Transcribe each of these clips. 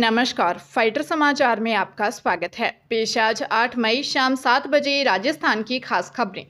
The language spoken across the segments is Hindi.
नमस्कार फाइटर समाचार में आपका स्वागत है पेश आज 8 मई शाम 7 बजे राजस्थान की खास खबरें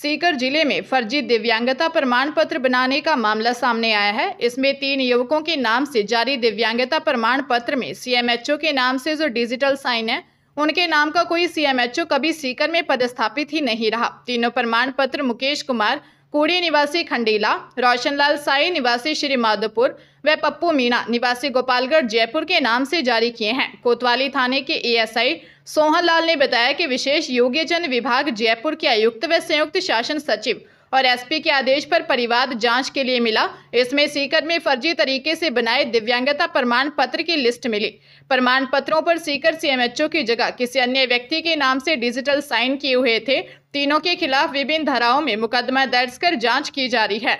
सीकर जिले में फर्जी दिव्यांगता प्रमाण पत्र बनाने का मामला सामने आया है इसमें तीन युवकों के नाम से जारी दिव्यांगता प्रमाण पत्र में सीएमएचओ के नाम से जो डिजिटल साइन है उनके नाम का कोई सीएमएचओ कभी सीकर में पदस्थापित ही नहीं रहा तीनों प्रमाण पत्र मुकेश कुमार कुड़ी निवासी खंडीला रोशनलाल साई निवासी श्री माधोपुर व पप्पू मीणा निवासी गोपालगढ़ जयपुर के नाम से जारी किए हैं कोतवाली थाने के एएसआई सोहन लाल ने बताया कि विशेष योग्यजन विभाग जयपुर के आयुक्त व संयुक्त शासन सचिव और एसपी के आदेश पर परिवाद जांच के लिए मिला इसमें सीकर में फर्जी तरीके से बनाए दिव्यांगता प्रमाण पत्र की लिस्ट मिली प्रमाण पत्रों पर सीकर सीएमएचओ की जगह किसी अन्य व्यक्ति के नाम से डिजिटल साइन किए हुए थे तीनों के खिलाफ विभिन्न धाराओं में मुकदमा दर्ज कर जाँच की जा रही है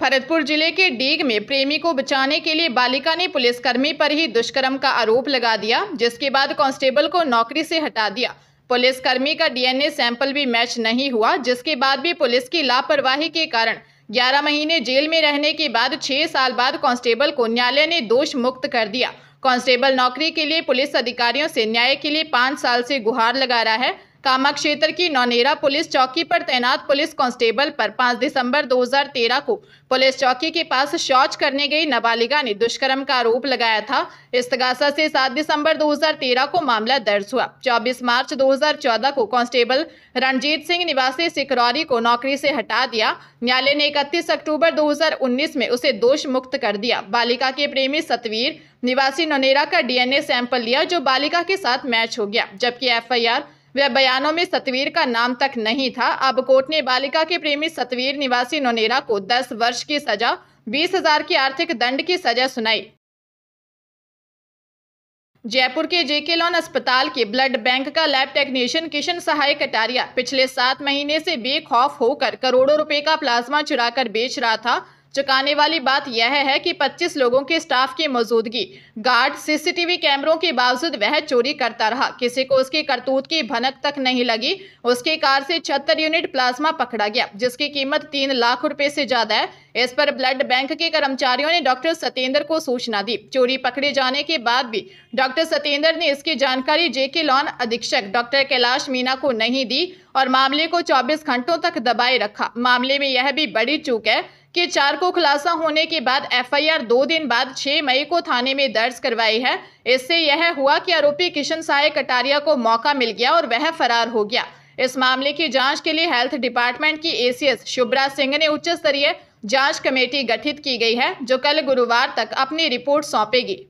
भरतपुर जिले के डीग में प्रेमी को बचाने के लिए बालिका ने पुलिसकर्मी पर ही दुष्कर्म का आरोप लगा दिया जिसके बाद कांस्टेबल को नौकरी से हटा दिया पुलिसकर्मी का डीएनए सैंपल भी मैच नहीं हुआ जिसके बाद भी पुलिस की लापरवाही के कारण 11 महीने जेल में रहने के बाद 6 साल बाद कांस्टेबल को न्यायालय ने दोष मुक्त कर दिया कांस्टेबल नौकरी के लिए पुलिस अधिकारियों से न्याय के लिए पाँच साल से गुहार लगा रहा है कामा क्षेत्र की नौनेरा पुलिस चौकी पर तैनात पुलिस कांस्टेबल पर 5 दिसंबर 2013 को पुलिस चौकी के पास शौच करने गई नाबालिगा ने दुष्कर्म का आरोप लगाया था इस तगासा से 7 दिसंबर 2013 को मामला दर्ज हुआ 24 मार्च 2014 को कांस्टेबल रणजीत सिंह निवासी सिकरौरी को नौकरी से हटा दिया न्यायालय ने इकतीस अक्टूबर दो में उसे दोष मुक्त कर दिया बालिका के प्रेमी सतवीर निवासी नोनेरा का डीएनए सैंपल लिया जो बालिका के साथ मैच हो गया जबकि एफआईआर वह बयानों में सतवीर का नाम तक नहीं था अब कोर्ट ने बालिका के प्रेमी सतवीर निवासी नोनेरा को दस वर्ष की सजा बीस हजार की आर्थिक दंड की सजा सुनाई जयपुर के जेके लॉन अस्पताल के ब्लड बैंक का लैब टेक्नीशियन किशन सहाय कटारिया पिछले सात महीने से बेखौफ होकर करोड़ों रुपए का प्लाज्मा चुराकर बेच रहा था चकाने वाली बात यह है कि 25 लोगों के स्टाफ की मौजूदगी गार्ड सीसीटीवी कैमरों के बावजूद वह चोरी करता रहा किसी को उसकी करतूत की भनक तक नहीं लगी उसकी कार से छहत्तर यूनिट प्लाज्मा पकड़ा गया जिसकी कीमत तीन लाख रुपए से ज्यादा है इस पर ब्लड बैंक के कर्मचारियों ने डॉक्टर सतेंद्र को सूचना दी चोरी पकड़े जाने के बाद भी डॉक्टर सतेंद्र ने इसकी जानकारी जेके लॉन अधीक्षक डॉक्टर कैलाश मीना को नहीं दी और मामले को 24 घंटों तक दबाए रखा मामले में यह भी बड़ी चूक है कि चार को खुलासा होने के बाद एफआईआर दो दिन बाद 6 मई को थाने में दर्ज करवाई है इससे यह हुआ कि आरोपी किशन साय कटारिया को मौका मिल गया और वह फरार हो गया इस मामले की जांच के लिए हेल्थ डिपार्टमेंट की एसीएस शुभराज सिंह ने उच्च स्तरीय जांच कमेटी गठित की गई है जो कल गुरुवार तक अपनी रिपोर्ट सौंपेगी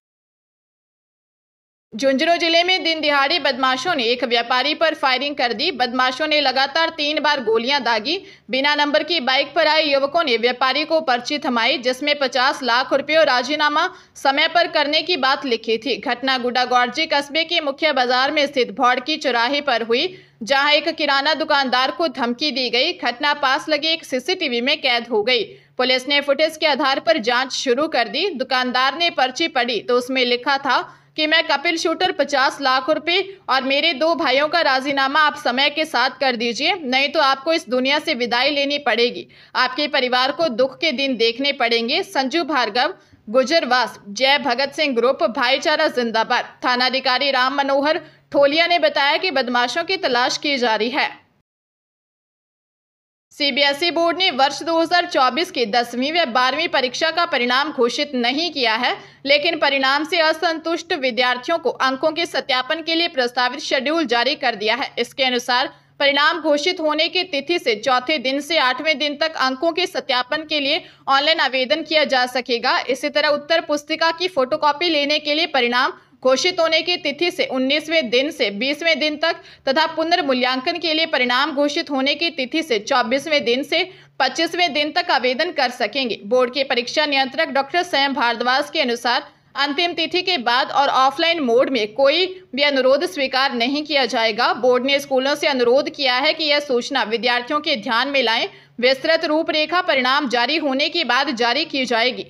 झुंझुनू जिले में दिन दिहाड़े बदमाशों ने एक व्यापारी पर फायरिंग कर दी बदमाशों ने लगातार तीन बार गोलियां दागी बिना नंबर की बाइक पर आए युवकों ने व्यापारी को पर्ची थमाई जिसमें 50 लाख रुपये राजीनामा समय पर करने की बात लिखी थी घटना गुडागौरजी कस्बे के मुख्य बाजार में स्थित भौड़की चौराहे पर हुई जहाँ एक किराना दुकानदार को धमकी दी गई घटना पास लगे एक सीसीटीवी में कैद हो गई पुलिस ने फुटेज के आधार पर जांच शुरू कर दी दुकानदार ने पर्ची पढ़ी तो उसमें लिखा था कि मैं कपिल शूटर पचास लाख रुपए और मेरे दो भाइयों का राजीनामा आप समय के साथ कर दीजिए नहीं तो आपको इस दुनिया से विदाई लेनी पड़ेगी आपके परिवार को दुख के दिन देखने पड़ेंगे संजू भार्गव गुजरवास जय भगत सिंह ग्रुप भाईचारा जिंदाबाद थानाधिकारी राम मनोहर ठोलिया ने बताया कि बदमाशों की तलाश की जा रही है सीबीएसई बोर्ड ने वर्ष 2024 की दसवीं व बारहवीं परीक्षा का परिणाम घोषित नहीं किया है लेकिन परिणाम से असंतुष्ट विद्यार्थियों को अंकों के सत्यापन के लिए प्रस्तावित शेड्यूल जारी कर दिया है इसके अनुसार परिणाम घोषित होने की तिथि से चौथे दिन से आठवें दिन तक अंकों के सत्यापन के लिए ऑनलाइन आवेदन किया जा सकेगा इसी तरह उत्तर पुस्तिका की फोटोकॉपी लेने के लिए परिणाम घोषित होने की तिथि से 19वें दिन से 20वें दिन तक तथा पुनर्मूल्यांकन के लिए परिणाम घोषित होने की तिथि से 24वें दिन से 25वें दिन तक आवेदन कर सकेंगे बोर्ड के परीक्षा नियंत्रक डॉक्टर स्वयं भारद्वाज के अनुसार अंतिम तिथि के बाद और ऑफलाइन मोड में कोई भी अनुरोध स्वीकार नहीं किया जाएगा बोर्ड ने स्कूलों से अनुरोध किया है कि यह सूचना विद्यार्थियों के ध्यान में लाएं विस्तृत रूपरेखा परिणाम जारी होने के बाद जारी की जाएगी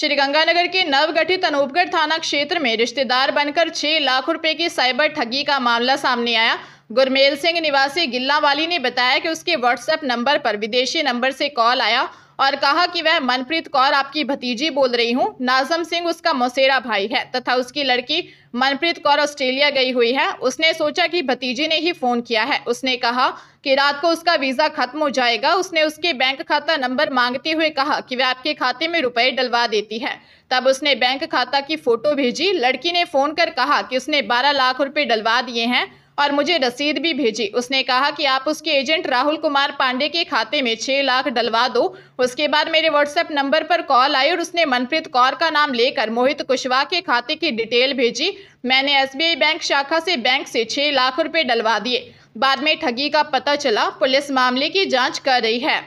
श्रीगंगानगर के नवगठित अनूपगढ़ थाना क्षेत्र में रिश्तेदार बनकर छह लाख रुपए की साइबर ठगी का मामला सामने आया गुरमेल सिंह निवासी गिल्लावाली ने बताया कि उसके व्हाट्सएप नंबर पर विदेशी नंबर से कॉल आया और कहा कि वह मनप्रीत कौर आपकी भतीजी बोल रही हूँ नाजम सिंह उसका मौसेरा भाई है तथा उसकी लड़की मनप्रीत कौर ऑस्ट्रेलिया गई हुई है उसने सोचा कि भतीजी ने ही फ़ोन किया है उसने कहा कि रात को उसका वीज़ा खत्म हो जाएगा उसने उसके बैंक खाता नंबर मांगते हुए कहा कि वह आपके खाते में रुपए डलवा देती है तब उसने बैंक खाता की फ़ोटो भेजी लड़की ने फ़ोन कर कहा कि उसने बारह लाख रुपये डलवा दिए हैं और मुझे रसीद भी भेजी उसने कहा कि आप उसके एजेंट राहुल कुमार पांडे के खाते में छः लाख डलवा दो उसके बाद मेरे व्हाट्सएप नंबर पर कॉल आई और उसने मनप्रीत कौर का नाम लेकर मोहित कुशवाहा के खाते की डिटेल भेजी मैंने एस बैंक शाखा से बैंक से छः लाख रुपये डलवा दिए बाद में ठगी का पता चला पुलिस मामले की जाँच कर रही है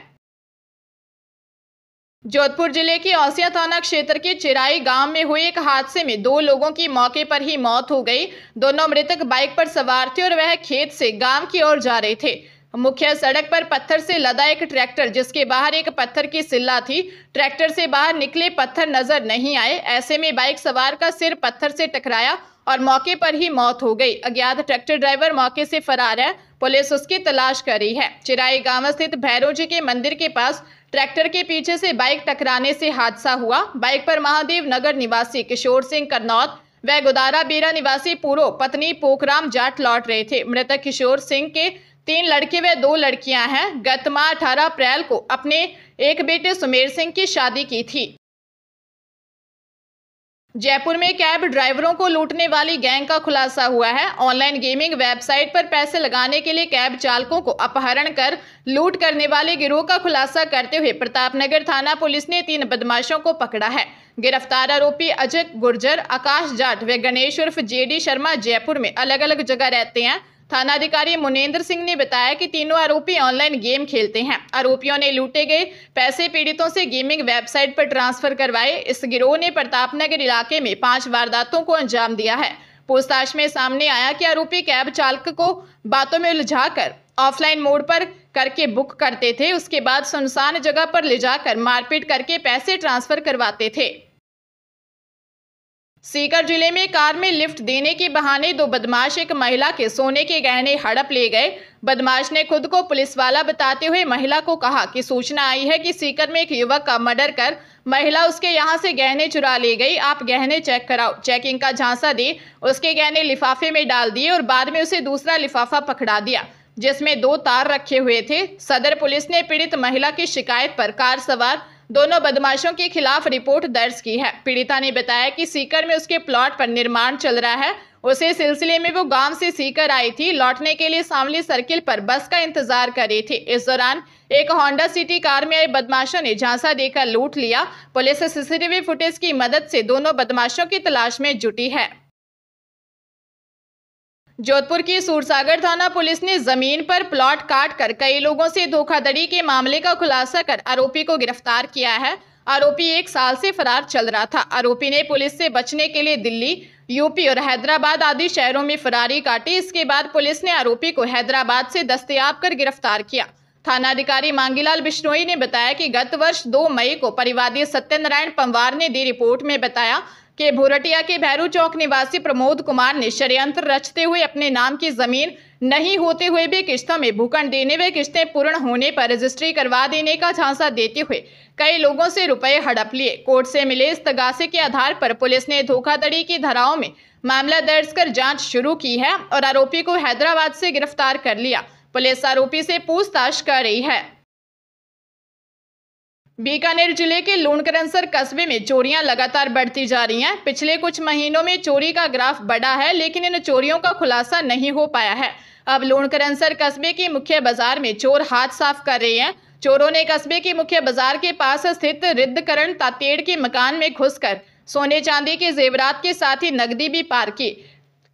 जोधपुर जिले के औसिया थाना क्षेत्र के चिराई गांव में हुए एक हादसे में दो लोगों की मौके पर ही मौत हो गई दोनों मृतक बाइक पर सवार थे और वह खेत से गांव की ओर जा रहे थे मुख्य सड़क पर पत्थर से लदा एक ट्रैक्टर जिसके बाहर एक पत्थर की सिल्ला थी ट्रैक्टर से बाहर निकले पत्थर नजर नहीं आए ऐसे में बाइक सवार का सिर पत्थर से टकराया और मौके पर ही मौत हो गई अज्ञात ट्रैक्टर ड्राइवर मौके से फरार है पुलिस उसकी तलाश कर रही है चिराई गांव स्थित भैरव जी के मंदिर के पास ट्रैक्टर के पीछे से बाइक टकराने से हादसा हुआ बाइक पर महादेव नगर निवासी किशोर सिंह करनौत व गुदारा बेरा निवासी पूरो पत्नी पोखराम जाट लौट रहे थे मृतक किशोर सिंह के तीन लड़के व दो लड़कियां हैं गत माह अठारह अप्रैल को अपने एक बेटे सुमेर सिंह की शादी की थी जयपुर में कैब ड्राइवरों को लूटने वाली गैंग का खुलासा हुआ है ऑनलाइन गेमिंग वेबसाइट पर पैसे लगाने के लिए कैब चालकों को अपहरण कर लूट करने वाले गिरोह का खुलासा करते हुए प्रतापनगर थाना पुलिस ने तीन बदमाशों को पकड़ा है गिरफ्तार आरोपी अजय गुर्जर आकाश जाट व गणेश उर्फ जे शर्मा जयपुर में अलग अलग जगह रहते हैं थानाधिकारी मुनेन्द्र सिंह ने बताया कि तीनों आरोपी ऑनलाइन गेम खेलते हैं आरोपियों ने लूटे गए पैसे पीड़ितों से गेमिंग वेबसाइट पर ट्रांसफर करवाए इस गिरोह ने प्रतापनगर इलाके में पांच वारदातों को अंजाम दिया है पूछताछ में सामने आया कि आरोपी कैब चालक को बातों में उलझाकर ऑफलाइन मोड पर करके बुक करते थे उसके बाद सुनसान जगह पर ले जाकर मारपीट करके पैसे ट्रांसफर करवाते थे सीकर जिले में कार में लिफ्ट देने के बहाने दो बदमाश एक महिला के सोने के गहने हड़प ले गए बदमाश ने खुद को पुलिस वाला बताते हुए महिला को कहा कि सूचना आई है कि सीकर में एक युवक का मर्डर कर महिला उसके यहाँ से गहने चुरा ले गई आप गहने चेक कराओ चेकिंग का झांसा दी उसके गहने लिफाफे में डाल दिए और बाद में उसे दूसरा लिफाफा पकड़ा दिया जिसमें दो तार रखे हुए थे सदर पुलिस ने पीड़ित महिला की शिकायत पर कार सवार दोनों बदमाशों के खिलाफ रिपोर्ट दर्ज की है पीड़िता ने बताया कि सीकर में उसके प्लॉट पर निर्माण चल रहा है उसे सिलसिले में वो गांव से सीकर आई थी लौटने के लिए सांवली सर्किल पर बस का इंतजार कर रही थी इस दौरान एक होंडा सिटी कार में आए बदमाशों ने झांसा देकर लूट लिया पुलिस सीसीटीवी फुटेज की मदद से दोनों बदमाशों की तलाश में जुटी है जोधपुर की सूरसागर थाना पुलिस ने जमीन पर प्लॉट काट कर कई लोगों से धोखाधड़ी के मामले का खुलासा कर आरोपी को गिरफ्तार किया है आरोपी एक साल से फरार चल रहा था आरोपी ने पुलिस से बचने के लिए दिल्ली यूपी और हैदराबाद आदि शहरों में फरारी काटी इसके बाद पुलिस ने आरोपी को हैदराबाद से दस्तियाब कर गिरफ्तार किया थाना अधिकारी मांगीलाल बिश्नोई ने बताया कि गत वर्ष 2 मई को परिवादी सत्यनारायण पंवार ने दी रिपोर्ट में बताया के भोरटिया के भैरू चौक निवासी प्रमोद कुमार ने षडयंत्र रचते हुए अपने नाम की जमीन नहीं होते हुए भी किश्तों में भूखंड देने व किश्तें पूर्ण होने पर रजिस्ट्री करवा देने का झांसा देते हुए कई लोगों से रुपए हड़प लिए कोर्ट से मिले इस तगासे के आधार पर पुलिस ने धोखाधड़ी की धाराओं में मामला दर्ज कर जाँच शुरू की है और आरोपी को हैदराबाद से गिरफ्तार कर लिया पुलिस आरोपी से पूछताछ कर रही है बीकानेर जिले के लूणकरनसर कस्बे में चोरियां लगातार बढ़ती जा रही हैं पिछले कुछ महीनों में चोरी का ग्राफ बढ़ा है लेकिन इन चोरियों का खुलासा नहीं हो पाया है अब लूणकरनसर कस्बे के मुख्य बाजार में चोर हाथ साफ कर रहे हैं चोरों ने कस्बे के मुख्य बाजार के पास स्थित रिद्धकरण तातेड़ के मकान में घुसकर सोने चांदी के जेवरात के साथ ही नकदी भी पार की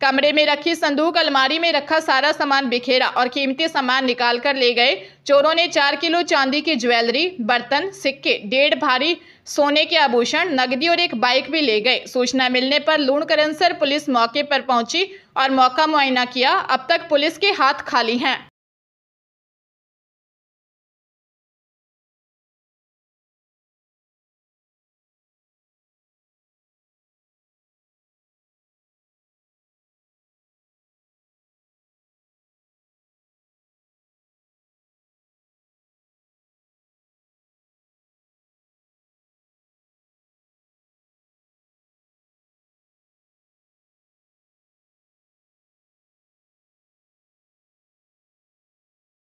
कमरे में रखी संदूक अलमारी में रखा सारा सामान बिखेरा और कीमती सामान निकाल कर ले गए चोरों ने चार किलो चांदी की ज्वेलरी बर्तन सिक्के डेढ़ भारी सोने के आभूषण नगदी और एक बाइक भी ले गए सूचना मिलने पर लूणकरणसर पुलिस मौके पर पहुंची और मौका मुआयना किया अब तक पुलिस के हाथ खाली हैं